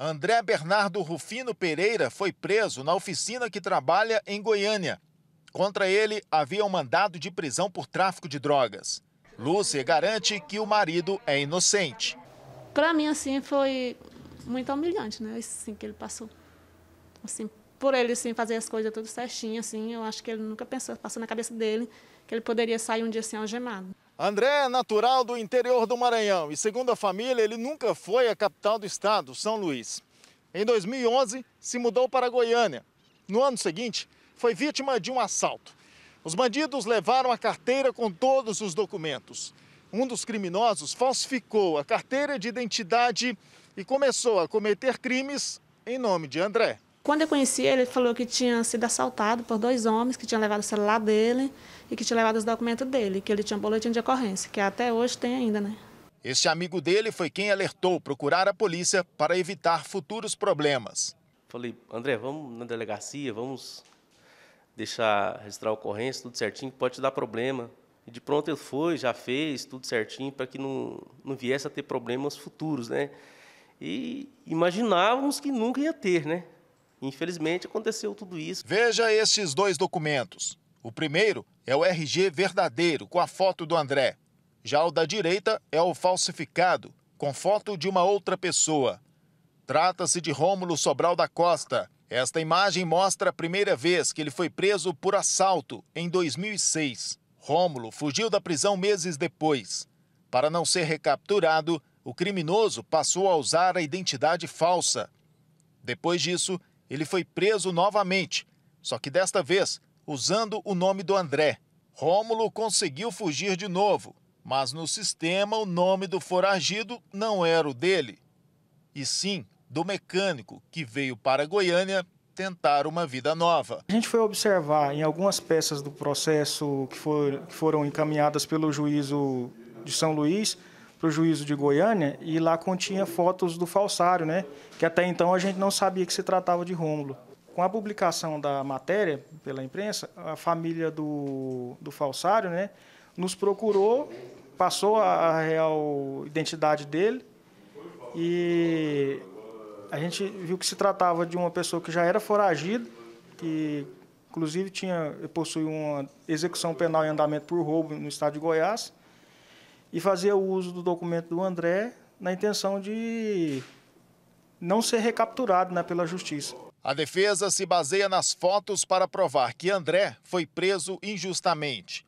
André Bernardo Rufino Pereira foi preso na oficina que trabalha em Goiânia. Contra ele havia um mandado de prisão por tráfico de drogas. Lúcia garante que o marido é inocente. Para mim, assim, foi muito humilhante, né? Assim que ele passou. Assim, por ele assim, fazer as coisas tudo certinho, assim, eu acho que ele nunca pensou, passou na cabeça dele que ele poderia sair um dia sem assim, algemado. André é natural do interior do Maranhão e, segundo a família, ele nunca foi à capital do estado, São Luís. Em 2011, se mudou para Goiânia. No ano seguinte, foi vítima de um assalto. Os bandidos levaram a carteira com todos os documentos. Um dos criminosos falsificou a carteira de identidade e começou a cometer crimes em nome de André. Quando eu conheci ele, ele falou que tinha sido assaltado por dois homens que tinham levado o celular dele e que tinham levado os documentos dele, que ele tinha um boletim de ocorrência, que até hoje tem ainda, né? Este amigo dele foi quem alertou procurar a polícia para evitar futuros problemas. Falei, André, vamos na delegacia, vamos deixar registrar a ocorrência, tudo certinho, pode dar problema. E de pronto ele foi, já fez tudo certinho para que não, não viesse a ter problemas futuros, né? E imaginávamos que nunca ia ter, né? Infelizmente aconteceu tudo isso. Veja esses dois documentos. O primeiro é o RG verdadeiro, com a foto do André. Já o da direita é o falsificado, com foto de uma outra pessoa. Trata-se de Rômulo Sobral da Costa. Esta imagem mostra a primeira vez que ele foi preso por assalto, em 2006. Rômulo fugiu da prisão meses depois. Para não ser recapturado, o criminoso passou a usar a identidade falsa. Depois disso, ele foi preso novamente, só que desta vez usando o nome do André. Rômulo conseguiu fugir de novo, mas no sistema o nome do foragido não era o dele, e sim do mecânico que veio para Goiânia tentar uma vida nova. A gente foi observar em algumas peças do processo que, for, que foram encaminhadas pelo juízo de São Luís para o juízo de Goiânia e lá continha fotos do falsário, né? Que até então a gente não sabia que se tratava de Rômulo. Com a publicação da matéria pela imprensa, a família do, do falsário, né, nos procurou, passou a, a real identidade dele e a gente viu que se tratava de uma pessoa que já era foragida, que inclusive tinha possui uma execução penal em andamento por roubo no estado de Goiás e fazer o uso do documento do André na intenção de não ser recapturado né, pela justiça. A defesa se baseia nas fotos para provar que André foi preso injustamente.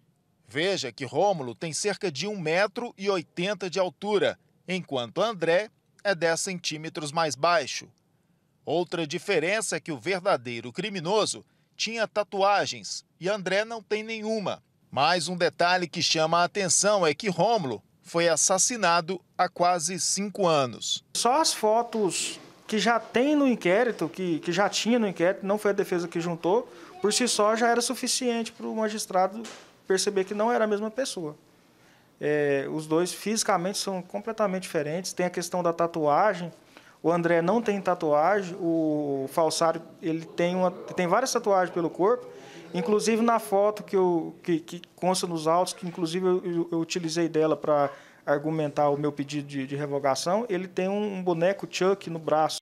Veja que Rômulo tem cerca de 1,80m de altura, enquanto André é 10 centímetros mais baixo. Outra diferença é que o verdadeiro criminoso tinha tatuagens e André não tem nenhuma. Mas um detalhe que chama a atenção é que Rômulo foi assassinado há quase cinco anos. Só as fotos que já tem no inquérito, que, que já tinha no inquérito, não foi a defesa que juntou, por si só já era suficiente para o magistrado perceber que não era a mesma pessoa. É, os dois fisicamente são completamente diferentes, tem a questão da tatuagem, o André não tem tatuagem, o Falsário ele tem, uma, tem várias tatuagens pelo corpo, inclusive na foto que, eu, que, que consta nos autos, que inclusive eu, eu, utilizei dela para argumentar o meu pedido de, de revogação, ele tem um, um boneco Chuck no braço.